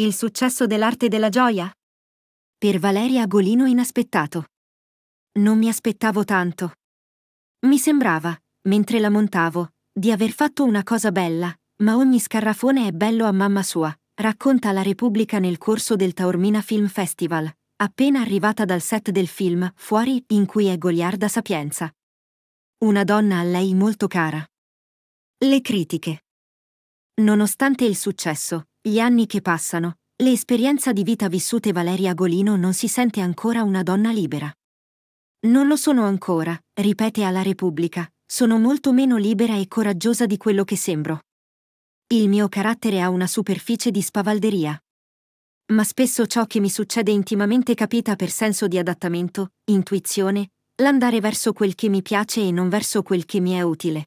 Il successo dell'arte della gioia? Per Valeria Golino inaspettato. Non mi aspettavo tanto. Mi sembrava, mentre la montavo, di aver fatto una cosa bella, ma ogni scarrafone è bello a mamma sua, racconta la Repubblica nel corso del Taormina Film Festival, appena arrivata dal set del film Fuori, in cui è goliarda sapienza. Una donna a lei molto cara. Le critiche. Nonostante il successo, gli anni che passano, l'esperienza di vita vissute Valeria Golino non si sente ancora una donna libera. Non lo sono ancora, ripete alla Repubblica, sono molto meno libera e coraggiosa di quello che sembro. Il mio carattere ha una superficie di spavalderia. Ma spesso ciò che mi succede intimamente capita per senso di adattamento, intuizione, l'andare verso quel che mi piace e non verso quel che mi è utile.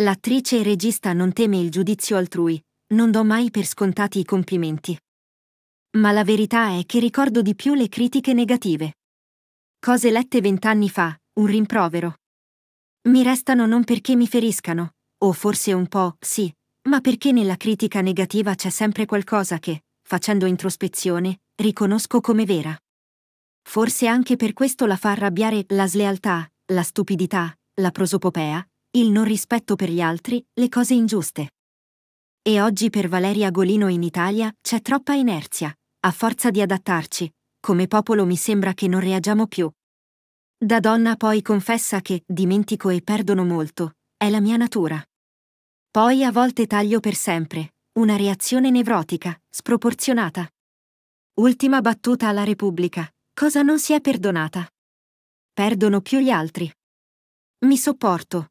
L'attrice e regista non teme il giudizio altrui, non do mai per scontati i complimenti. Ma la verità è che ricordo di più le critiche negative. Cose lette vent'anni fa, un rimprovero. Mi restano non perché mi feriscano, o forse un po', sì, ma perché nella critica negativa c'è sempre qualcosa che, facendo introspezione, riconosco come vera. Forse anche per questo la fa arrabbiare la slealtà, la stupidità, la prosopopea, il non rispetto per gli altri, le cose ingiuste. E oggi per Valeria Golino in Italia c'è troppa inerzia, a forza di adattarci, come popolo mi sembra che non reagiamo più. Da donna poi confessa che dimentico e perdono molto, è la mia natura. Poi a volte taglio per sempre, una reazione nevrotica, sproporzionata. Ultima battuta alla Repubblica, cosa non si è perdonata? Perdono più gli altri. Mi sopporto,